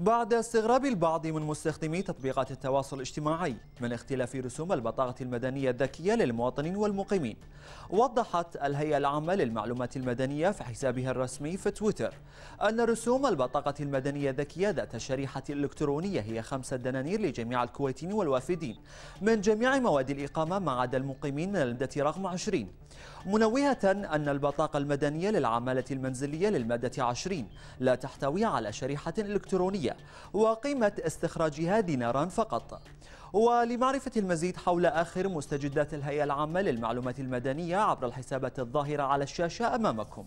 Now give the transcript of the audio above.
بعد استغراب البعض من مستخدمي تطبيقات التواصل الاجتماعي من اختلاف رسوم البطاقة المدنية الذكية للمواطنين والمقيمين وضحت الهيئة العامة للمعلومات المدنية في حسابها الرسمي في تويتر أن رسوم البطاقة المدنية الذكية ذات الشريحة الإلكترونية هي خمسة دنانير لجميع الكويتيين والوافدين من جميع مواد الإقامة ما عدا المقيمين من المادة رقم 20 منوهة أن البطاقة المدنية للعمالة المنزلية للمادة 20 لا تحتوي على شريحة إلكترونية وقيمة استخراجها دينارا فقط ولمعرفة المزيد حول آخر مستجدات الهيئة العامة للمعلومات المدنية عبر الحسابات الظاهرة على الشاشة أمامكم